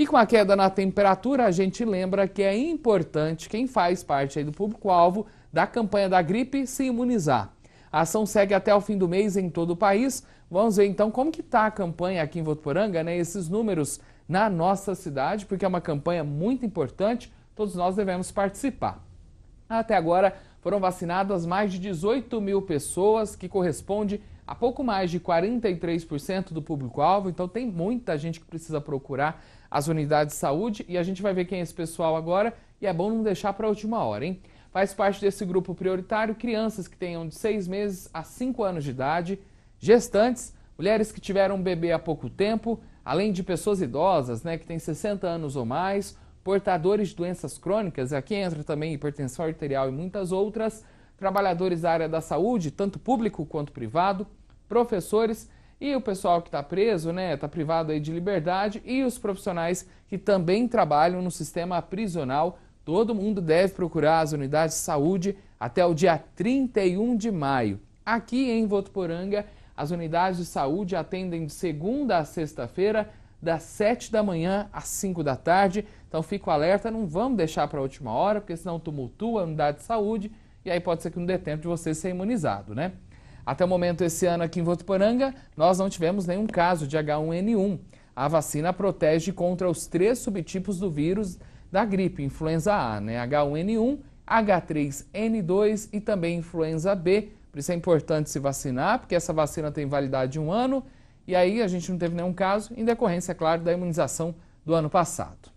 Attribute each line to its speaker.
Speaker 1: E com a queda na temperatura, a gente lembra que é importante quem faz parte do público-alvo da campanha da gripe se imunizar. A ação segue até o fim do mês em todo o país. Vamos ver então como que está a campanha aqui em Votuporanga, né? Esses números na nossa cidade, porque é uma campanha muito importante. Todos nós devemos participar. Até agora foram vacinadas mais de 18 mil pessoas, que corresponde a pouco mais de 43% do público-alvo, então tem muita gente que precisa procurar as unidades de saúde e a gente vai ver quem é esse pessoal agora e é bom não deixar para a última hora, hein? Faz parte desse grupo prioritário crianças que tenham de 6 meses a 5 anos de idade, gestantes, mulheres que tiveram um bebê há pouco tempo, além de pessoas idosas, né, que têm 60 anos ou mais, portadores de doenças crônicas, aqui entra também hipertensão arterial e muitas outras, trabalhadores da área da saúde, tanto público quanto privado, professores e o pessoal que está preso, né, está privado aí de liberdade e os profissionais que também trabalham no sistema prisional. Todo mundo deve procurar as unidades de saúde até o dia 31 de maio. Aqui em Votuporanga, as unidades de saúde atendem de segunda a sexta-feira, das 7 da manhã às 5 da tarde. Então fico alerta, não vamos deixar para a última hora, porque senão tumultua a unidade de saúde e aí pode ser que não dê tempo de você ser imunizado, né? Até o momento esse ano aqui em Votuporanga, nós não tivemos nenhum caso de H1N1. A vacina protege contra os três subtipos do vírus da gripe, influenza A, né? H1N1, H3N2 e também influenza B. Por isso é importante se vacinar, porque essa vacina tem validade de um ano. E aí a gente não teve nenhum caso, em decorrência, é claro, da imunização do ano passado.